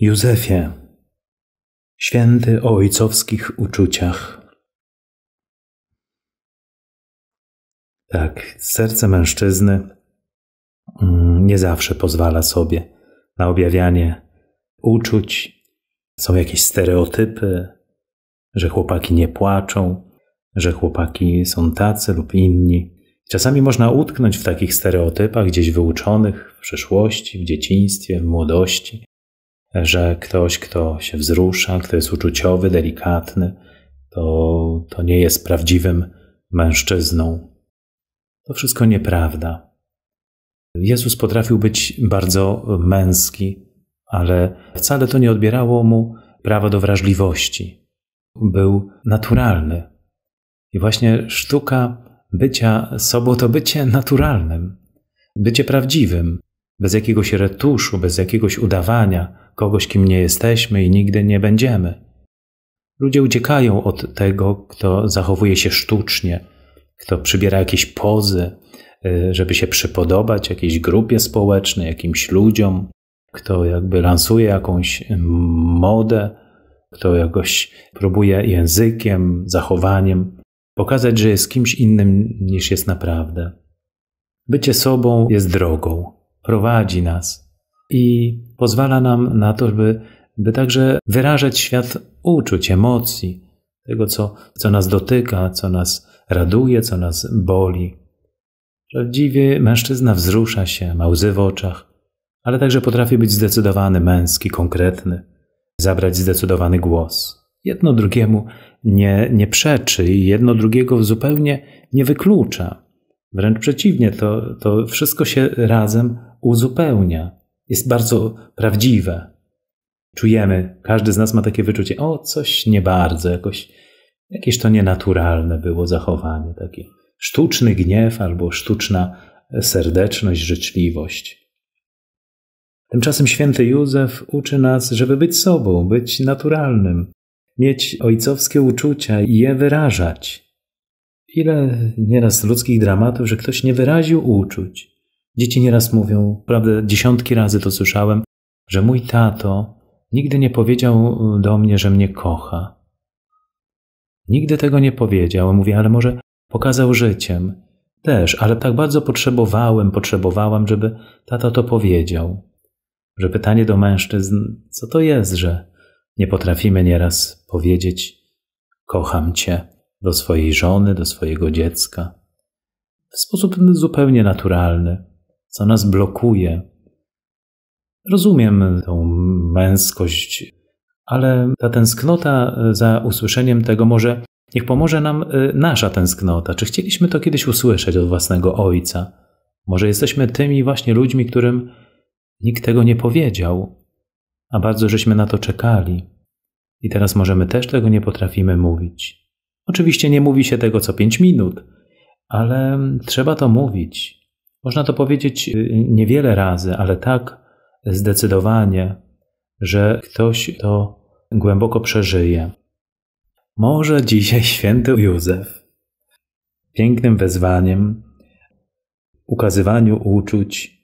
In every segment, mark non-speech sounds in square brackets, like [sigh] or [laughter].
Józefie, święty o ojcowskich uczuciach. Tak, serce mężczyzny mm, nie zawsze pozwala sobie na objawianie uczuć. Są jakieś stereotypy, że chłopaki nie płaczą, że chłopaki są tacy lub inni. Czasami można utknąć w takich stereotypach gdzieś wyuczonych w przeszłości, w dzieciństwie, w młodości że ktoś, kto się wzrusza, kto jest uczuciowy, delikatny, to, to nie jest prawdziwym mężczyzną. To wszystko nieprawda. Jezus potrafił być bardzo męski, ale wcale to nie odbierało mu prawa do wrażliwości. Był naturalny. I właśnie sztuka bycia sobą to bycie naturalnym, bycie prawdziwym, bez jakiegoś retuszu, bez jakiegoś udawania kogoś, kim nie jesteśmy i nigdy nie będziemy. Ludzie uciekają od tego, kto zachowuje się sztucznie, kto przybiera jakieś pozy, y, żeby się przypodobać jakiejś grupie społecznej, jakimś ludziom, kto jakby lansuje jakąś y, modę, kto jakoś próbuje językiem, zachowaniem pokazać, że jest kimś innym niż jest naprawdę. Bycie sobą jest drogą, prowadzi nas i pozwala nam na to, by, by także wyrażać świat uczuć, emocji, tego, co, co nas dotyka, co nas raduje, co nas boli. Prawdziwy mężczyzna wzrusza się, ma łzy w oczach, ale także potrafi być zdecydowany, męski, konkretny, zabrać zdecydowany głos. Jedno drugiemu nie, nie przeczy i jedno drugiego zupełnie nie wyklucza. Wręcz przeciwnie, to, to wszystko się razem uzupełnia, jest bardzo prawdziwe. Czujemy, każdy z nas ma takie wyczucie, o coś nie bardzo, jakoś, jakieś to nienaturalne było zachowanie, takie sztuczny gniew albo sztuczna serdeczność, życzliwość. Tymczasem święty Józef uczy nas, żeby być sobą, być naturalnym, mieć ojcowskie uczucia i je wyrażać. Ile nieraz ludzkich dramatów, że ktoś nie wyraził uczuć, Dzieci nieraz mówią, prawda, dziesiątki razy to słyszałem, że mój tato nigdy nie powiedział e, do mnie, że mnie kocha. Nigdy tego nie powiedział. Mówię, ale może pokazał życiem. Też, ale tak bardzo potrzebowałem, potrzebowałam, żeby tato to powiedział. Że pytanie do mężczyzn, co to jest, że nie potrafimy nieraz powiedzieć kocham cię do swojej żony, do swojego dziecka. W sposób zupełnie naturalny co nas blokuje. Rozumiem tą męskość, ale ta tęsknota e, za usłyszeniem tego może niech pomoże nam e, nasza tęsknota. Czy chcieliśmy to kiedyś usłyszeć od własnego ojca? Może jesteśmy tymi właśnie ludźmi, którym nikt tego nie powiedział, a bardzo żeśmy na to czekali. I teraz możemy też tego nie potrafimy mówić. Oczywiście nie mówi się tego co pięć minut, ale trzeba to mówić. Można to powiedzieć y, niewiele razy, ale tak zdecydowanie, że ktoś to głęboko przeżyje. Może dzisiaj [laughs] święty Józef pięknym wezwaniem, ukazywaniu uczuć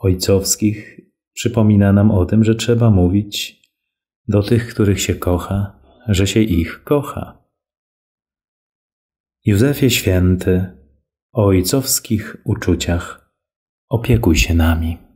ojcowskich przypomina nam o tym, że trzeba mówić do tych, których się kocha, że się ich kocha. Józefie święty, o ojcowskich uczuciach. Opiekuj się nami.